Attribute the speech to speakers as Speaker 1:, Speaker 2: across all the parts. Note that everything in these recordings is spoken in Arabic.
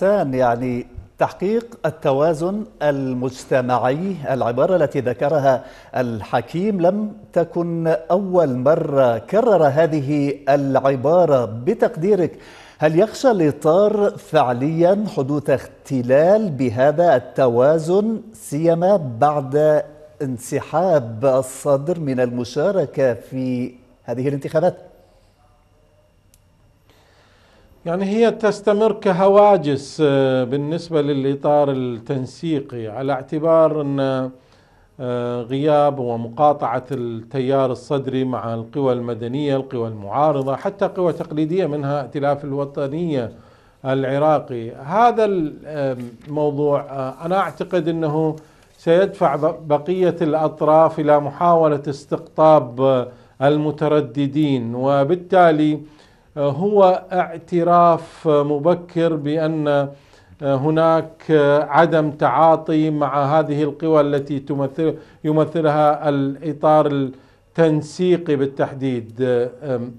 Speaker 1: حسان يعني تحقيق التوازن المجتمعي العبارة التي ذكرها الحكيم لم تكن أول مرة كرر هذه العبارة بتقديرك هل يخشى الإطار فعليا حدوث اختلال بهذا التوازن سيما بعد انسحاب الصدر من المشاركة في هذه الانتخابات؟ يعني هي تستمر كهواجس
Speaker 2: آه، بالنسبة للإطار التنسيقي على اعتبار أن آه، غياب ومقاطعة التيار الصدري مع القوى المدنية القوى المعارضة حتى قوى تقليدية منها ائتلاف الوطنية العراقي هذا الموضوع آه، أنا أعتقد أنه سيدفع بقية الأطراف إلى محاولة استقطاب المترددين وبالتالي هو اعتراف مبكر بان هناك عدم تعاطي مع هذه القوى التي تمثل يمثلها الاطار التنسيقي بالتحديد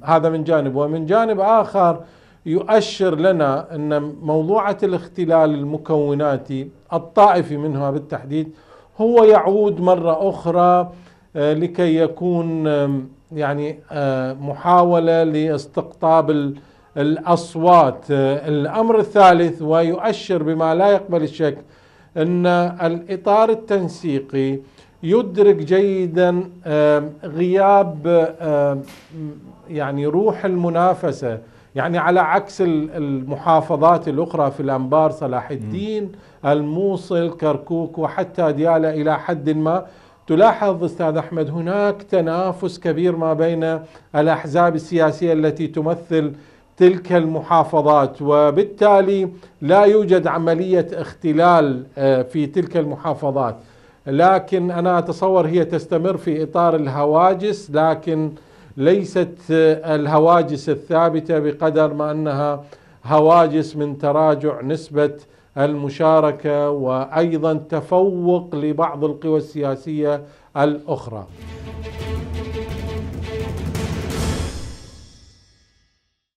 Speaker 2: هذا من جانب ومن جانب اخر يؤشر لنا ان موضوعه الاختلال المكوناتي الطائفي منها بالتحديد هو يعود مره اخرى أه، لكي يكون يعني آه، محاولة لاستقطاب الأصوات آه، الأمر الثالث ويؤشر بما لا يقبل الشك أن الإطار التنسيقي يدرك جيدا آه، غياب يعني روح المنافسة يعني على عكس المحافظات الأخرى في الأنبار صلاح الدين الموصل كركوك وحتى ديالة إلى حد ما تلاحظ استاذ احمد هناك تنافس كبير ما بين الاحزاب السياسيه التي تمثل تلك المحافظات وبالتالي لا يوجد عمليه اختلال آه، في تلك المحافظات لكن انا اتصور هي تستمر في اطار الهواجس لكن ليست آه، الهواجس الثابته بقدر ما انها هواجس من تراجع نسبه المشاركه وايضا تفوق لبعض القوى السياسيه الاخرى